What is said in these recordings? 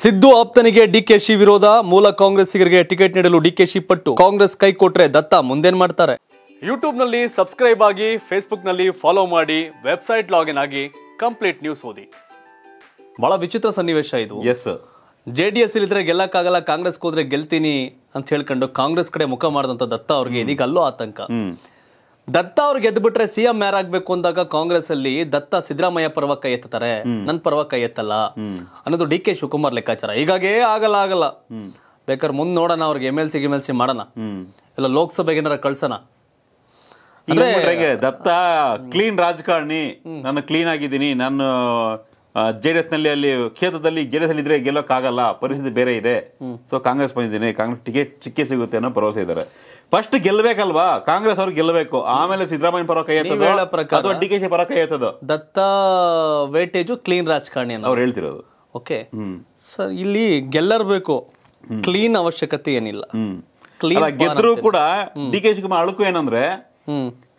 ಸಿದ್ದು ಆಪ್ತನಿಗೆ ಡಿಕೆಶಿ ವಿರೋಧ ಮೂಲ ಕಾಂಗ್ರೆಸ್ಸಿಗರಿಗೆ ಟಿಕೆಟ್ ನೀಡಲು ಡಿಕೆಶಿ ಪಟ್ಟು ಕಾಂಗ್ರೆಸ್ ಕೈ ಕೊಟ್ರೆ ದತ್ತ ಮುಂದೇನ್ ಮಾಡ್ತಾರೆ ಯೂಟ್ಯೂಬ್ನಲ್ಲಿ ಸಬ್ಸ್ಕ್ರೈಬ್ ಆಗಿ ನಲ್ಲಿ ಫಾಲೋ ಮಾಡಿ ವೆಬ್ಸೈಟ್ ಲಾಗಿನ್ ಆಗಿ ಕಂಪ್ಲೀಟ್ ನ್ಯೂಸ್ ಓದಿ ಬಹಳ ವಿಚಿತ್ರ ಸನ್ನಿವೇಶ ಇದು ಎಸ್ ಜೆ ಡಿ ಎಸ್ ಇಲ್ಲಿದ್ರೆ ಗೆಲ್ಲಕ್ಕಾಗಲ್ಲ ಕಾಂಗ್ರೆಸ್ ಹೋದ್ರೆ ಗೆಲ್ತೀನಿ ಅಂತ ಹೇಳ್ಕೊಂಡು ಕಾಂಗ್ರೆಸ್ ಕಡೆ ಮುಖ ಮಾಡಿದಂತ ದತ್ತ ಅವ್ರಿಗೆ ಇದೀಗ ಅಲ್ಲೋ ಆತಂಕ ದತ್ತ ಅವ್ರಿಗೆ ಗೆದ್ದು ಬಿಟ್ರೆ ಸಿಎಂ ಯಾರಾಗ್ಬೇಕು ಅಂದಾಗ ಕಾಂಗ್ರೆಸ್ ಅಲ್ಲಿ ದತ್ತ ಸಿದ್ದರಾಮಯ್ಯ ಪರ್ವ ಕೈ ಎತ್ತಾರೆ ನನ್ ಪರ್ವ ಕೈ ಎತ್ತಲ್ಲ ಅನ್ನೋದು ಡಿ ಕೆ ಶಿವಕುಮಾರ್ ಲೆಕ್ಕಾಚಾರ ಹೀಗಾಗೇ ಆಗಲ್ಲ ಆಗಲ್ಲ ಬೇಕಾದ್ರೆ ಮುಂದೆ ನೋಡೋಣ ಅವ್ರಿಗೆ M L C M L C ಮಾಡೋಣ ಇಲ್ಲ ಲೋಕಸಭೆಗೆ ಏನಾರ ಕಳ್ಸೋಣ ದತ್ತ ಕ್ಲೀನ್ ರಾಜಕಾರಣಿ ನಾನು ಕ್ಲೀನ್ ಆಗಿದ್ದೀನಿ ನಾನು ಜೆ ಡಿ ಎಸ್ನಲ್ಲಿ ಅಲ್ಲಿ ಕ್ಷೇತ್ರದಲ್ಲಿ ಜೆ ಡಿ ಎಸ್ ಇದ್ರೆ ಗೆಲ್ಲೋಕ್ಕಾಗಲ್ಲ ಪರಿಸ್ಥಿತಿ ಬೇರೆ ಇದೆ ಸೊ ಕಾಂಗ್ರೆಸ್ ಬಂದಿದ್ದೀನಿ ಕಾಂಗ್ರೆಸ್ ಟಿಕೆಟ್ ಸಿಕ್ಕೇ ಸಿಗುತ್ತೆ ಅನ್ನೋ ಭರವಸೆ ಇದ್ದಾರೆ ಫಸ್ಟ್ ಗೆಲ್ಲಬೇಕಲ್ವಾ ಕಾಂಗ್ರೆಸ್ ಅವ್ರು ಗೆಲ್ಲಬೇಕು ಆಮೇಲೆ ಸಿದ್ದರಾಮಯ್ಯ ಪರ ಕೈ ಅಥವಾ ಡಿ ಕೆ ಶಿ ಪರ ಕೈ ಎತ್ತದ ದತ್ತ ವೇಟೇಜು ಕ್ಲೀನ್ ರಾಜಕಾರಣಿ ಅವ್ರು ಹೇಳ್ತಿರೋದು ಓಕೆ ಸರ್ ಇಲ್ಲಿ ಗೆಲ್ಲರ್ಬೇಕು ಕ್ಲೀನ್ ಅವಶ್ಯಕತೆ ಏನಿಲ್ಲ ಕ್ಲೀನ್ ಗೆದ್ರು ಕೂಡ ಡಿ ಕೆ ಶಿವಕುಮಾರ್ ಅಳುಕು ಏನಂದ್ರೆ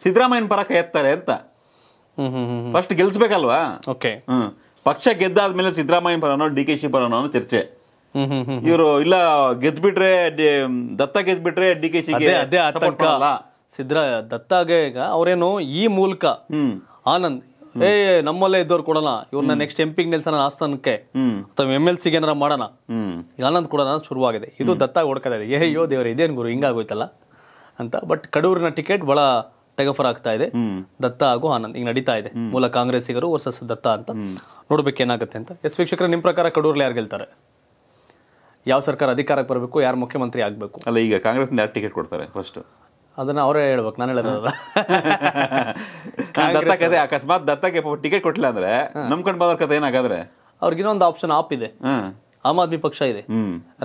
ಸಿದ್ದರಾಮಯ್ಯನ ಪರ ಕೈ ಎತ್ತಾರೆ ಅಂತ ಫಸ್ಟ್ ಗೆಲ್ಸ್ಬೇಕಲ್ವಾ ಓಕೆ ಪಕ್ಷ ಗೆದ್ದಾದ ಮೇಲೆ ಸಿದ್ದರಾಮಯ್ಯ ಪರನೋ ಡಿ ಕೆ ಶಿ ಪರನೋ ಚರ್ಚೆ ಇವರು ಇಲ್ಲ ಗೆದ್ಬಿಟ್ರೆ ದತ್ತ ಗೆದ್ಬಿಟ್ರೆ ಡಿ ಕೆ ಶಿ ಅದೇ ಆತಂಕ ಸಿದ್ದರ ದತ್ತಾಗೆ ಈಗ ಅವರೇನು ಈ ಮೂಲಕ ಆನಂದ್ ಏ ನಮ್ಮಲ್ಲೇ ಇದ್ದವ್ರು ಕೊಡೋಣ ಇವ್ರನ್ನ ನೆಕ್ಸ್ಟ್ ಎಂ ನಿಲ್ಸನ ನಿಲ್ಸೋಣ ಆಸ್ಥಾನಕ್ಕೆ ಅಥವಾ ಎಮ್ ಎಲ್ ಸಿಗೆ ಏನಾರ ಮಾಡೋಣ ಆನಂದ್ ಕೊಡೋಣ ಶುರುವಾಗಿದೆ ಇದು ದತ್ತಾಗ ಹೊಡ್ಕೋತಾ ಇದೆ ಏ ಯೋ ದೇವ್ರ ಇದೇನು ಗುರು ಹಿಂಗಾಗೋಯ್ತಲ್ಲ ಅಂತ ಬಟ್ ಕಡೂರಿನ ಟಿಕೆಟ್ ಬಹಳ ಟೆಗಫರ್ ಆಗ್ತಾ ಇದೆ ದತ್ತ ಹಾಗೂ ಆನಂದ್ ಈಗ ನಡೀತಾ ಇದೆ ಮೂಲ ಕಾಂಗ್ರೆಸ್ಸಿಗರು ವರ್ಸಸ್ ದತ್ತ ಅಂತ ನೋಡ್ಬೇಕೇನಾಗತ್ತೆ ಅಂತ ಎಸ್ ವೀಕ್ಷಕರ ನಿಮ್ಮ ಪ್ರಕಾರ ಕಡೂರ್ಲಿ ಯಾರು ಗೆಲ್ತಾರೆ ಯಾವ ಸರ್ಕಾರ ಅಧಿಕಾರಕ್ಕೆ ಬರಬೇಕು ಯಾರು ಮುಖ್ಯಮಂತ್ರಿ ಆಗಬೇಕು ಅಲ್ಲ ಈಗ ಕಾಂಗ್ರೆಸ್ ಯಾರು ಟಿಕೆಟ್ ಕೊಡ್ತಾರೆ ಫಸ್ಟ್ ಅದನ್ನ ಅವರೇ ಹೇಳ್ಬೇಕು ನಾನು ಹೇಳೋದಲ್ಲ ಅಕಸ್ಮಾತ್ ದತ್ತಕ್ಕೆ ಟಿಕೆಟ್ ಕೊಟ್ಟಿಲ್ಲ ಅಂದ್ರೆ ನಂಬ್ಕೊಂಡು ಬರೋ ಕತೆ ಏನಾಗಾದ್ರೆ ಅವ್ರಿಗೆ ಇನ್ನೊಂದು ಆಪ್ಷನ್ ಆಪ್ ಇದೆ ಆಮ್ ಆದ್ಮಿ ಪಕ್ಷ ಇದೆ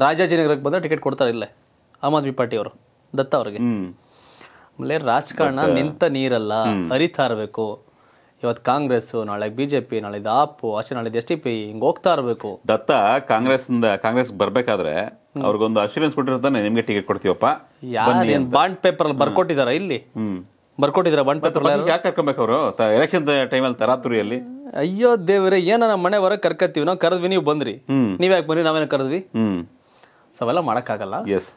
ರಾಜಾಜಿನಗರಕ್ಕೆ ಬಂದ್ರೆ ಟಿಕೆಟ್ ಕೊಡ್ತಾರೆ ಇಲ್ಲೇ ಆಮ್ ಆದ್ಮಿ ಪಾರ್ಟಿ ಅವರು ದತ್ತ ಅವ್ರಿಗೆ ಆಮೇಲೆ ರಾಜಕಾರಣ ನಿಂತ ನೀರಲ್ಲ ಹರಿತಾ ಇರಬೇಕು ಇವತ್ತು ಕಾಂಗ್ರೆಸ್ ನಾಳೆ ಬಿಜೆಪಿ ನಾಳೆ ದಾಪು ಆಚೆ ನಾಳೆ ಎಸ್ ಟಿ ಪಿ ಹೋಗ್ತಾ ಇರಬೇಕು ದತ್ತ ಕಾಂಗ್ರೆಸ್ ಕಾಂಗ್ರೆಸ್ ಬರ್ಬೇಕಾದ್ರೆ ಅವ್ರಿಗೊಂದು ಅಶ್ಯೂರೆನ್ಸ್ ಕೊಟ್ಟಿರ್ತಾನೆ ನಿಮ್ಗೆ ಟಿಕೆಟ್ ಕೊಡ್ತೀವಪ್ಪ ಯಾರು ಬಾಂಡ್ ಪೇಪರ್ ಅಲ್ಲಿ ಬರ್ಕೊಟ್ಟಿದಾರ ಇಲ್ಲಿ ಬರ್ಕೊಟ್ಟಿದ್ರ ಬಾಂಡ್ ಪೇಪರ್ ಯಾಕೆ ಕರ್ಕೊಬೇಕು ಅವರು ಎಲೆಕ್ಷನ್ ಟೈಮಲ್ಲಿ ತರಾತುರಿಯಲ್ಲಿ ಅಯ್ಯೋ ದೇವರೇ ಏನ ನಮ್ಮ ಮನೆ ಹೊರಗೆ ಕರ್ಕತ್ತೀವಿ ನಾವು ಕರೆದ್ವಿ ನೀವು ಬಂದ್ರಿ ನೀವ್ ಯಾಕೆ ಬಂದ್ರಿ ನಾವೇನ ಕರೆದ್ವಿ ಸೊ ಅವೆಲ್ಲ ಮಾಡೋಕ್ಕಾಗಲ್ಲ ಎಸ್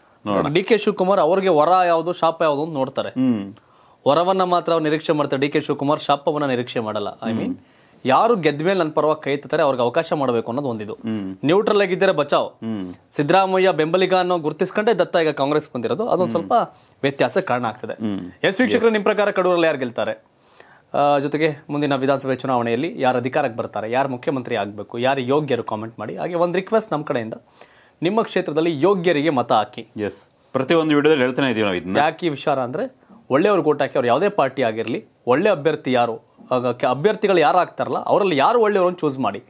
ಡಿ ಕೆ ಶಿವಕುಮಾರ್ ಅವ್ರಿಗೆ ವರ ಯಾವುದು ಶಾಪ ಯಾವುದು ಅಂತ ನೋಡ್ತಾರೆ ವರವನ್ನ ಮಾತ್ರ ಅವ್ರು ನಿರೀಕ್ಷೆ ಮಾಡ್ತಾರೆ ಡಿ ಕೆ ಶಿವಕುಮಾರ್ ಶಾಪವನ್ನ ನಿರೀಕ್ಷೆ ಮಾಡಲ್ಲ ಐ ಮೀನ್ ಯಾರು ಗೆದ್ದ ಮೇಲೆ ನನ್ನ ಪರವಾಗಿ ಕೈತಾರೆ ಅವ್ರಿಗೆ ಅವಕಾಶ ಮಾಡಬೇಕು ಅನ್ನೋದು ಒಂದಿದು ನ್ಯೂಟ್ರಲ್ ಆಗಿದ್ದರೆ ಬಚಾವ್ ಸಿದ್ದರಾಮಯ್ಯ ಬೆಂಬಲಿಗ ಅನ್ನೋ ಗುರುತಿಸ್ಕೊಂಡೆ ದತ್ತ ಈಗ ಕಾಂಗ್ರೆಸ್ ಬಂದಿರೋದು ಅದೊಂದು ಸ್ವಲ್ಪ ವ್ಯತ್ಯಾಸ ಕಾರಣ ಆಗ್ತದೆ ಎಸ್ ವೀಕ್ಷಕರು ನಿಮ್ಮ ಪ್ರಕಾರ ಕಡೂರಲ್ಲಿ ಯಾರು ಗೆಲ್ತಾರೆ ಜೊತೆಗೆ ಮುಂದಿನ ವಿಧಾನಸಭೆ ಚುನಾವಣೆಯಲ್ಲಿ ಯಾರು ಅಧಿಕಾರಕ್ಕೆ ಬರ್ತಾರೆ ಯಾರು ಮುಖ್ಯಮಂತ್ರಿ ಆಗಬೇಕು ಯಾರು ಯೋಗ್ಯರು ಕಾಮೆಂಟ್ ಮಾಡಿ ಹಾಗೆ ಒಂದು ರಿಕ್ವೆಸ್ಟ್ ನಮ್ಮ ಕಡೆಯಿಂದ ನಿಮ್ಮ ಕ್ಷೇತ್ರದಲ್ಲಿ ಯೋಗ್ಯರಿಗೆ ಮತ ಹಾಕಿ ಎಸ್ ಪ್ರತಿಯೊಂದು ವಿಡಿಯೋದಲ್ಲಿ ಹೇಳ್ತಾನೆ ಇದೀವಿ ನಾವು ಇದನ್ನ ಯಾಕೆ ಈ ವಿಚಾರ ಅಂದರೆ ಒಳ್ಳೆಯವ್ರಿಗೆ ಓಟ್ ಹಾಕಿ ಅವ್ರು ಯಾವುದೇ ಪಾರ್ಟಿ ಆಗಿರಲಿ ಒಳ್ಳೆ ಅಭ್ಯರ್ಥಿ ಯಾರು ಅಭ್ಯರ್ಥಿಗಳು ಯಾರು ಆಗ್ತಾರಲ್ಲ ಅವರಲ್ಲಿ ಯಾರು ಒಳ್ಳೆಯವ್ರನ್ನ ಚೂಸ್ ಮಾಡಿ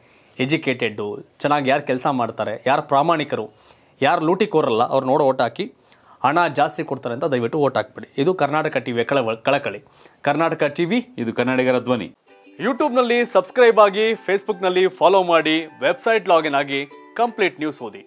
ಎಜುಕೇಟೆಡ್ಡು ಚೆನ್ನಾಗಿ ಯಾರು ಕೆಲಸ ಮಾಡ್ತಾರೆ ಯಾರು ಪ್ರಾಮಾಣಿಕರು ಯಾರು ಲೂಟಿ ಕೋರಲ್ಲ ಅವ್ರು ನೋಡೋ ಓಟ್ ಹಾಕಿ ಹಣ ಜಾಸ್ತಿ ಕೊಡ್ತಾರೆ ಅಂತ ದಯವಿಟ್ಟು ಓಟ್ ಹಾಕ್ಬಿಡಿ ಇದು ಕರ್ನಾಟಕ ಟಿ ವಿಯ ಕಳ ಕಳಕಳಿ ಕರ್ನಾಟಕ ಟಿ ವಿ ಇದು ಕನ್ನಡಿಗರ ಧ್ವನಿ ಯೂಟ್ಯೂಬ್ನಲ್ಲಿ ಸಬ್ಸ್ಕ್ರೈಬ್ ಆಗಿ ಫೇಸ್ಬುಕ್ನಲ್ಲಿ ಫಾಲೋ ಮಾಡಿ ವೆಬ್ಸೈಟ್ ಲಾಗಿನ್ ಆಗಿ ಕಂಪ್ಲೀಟ್ ನ್ಯೂಸ್ ಓದಿ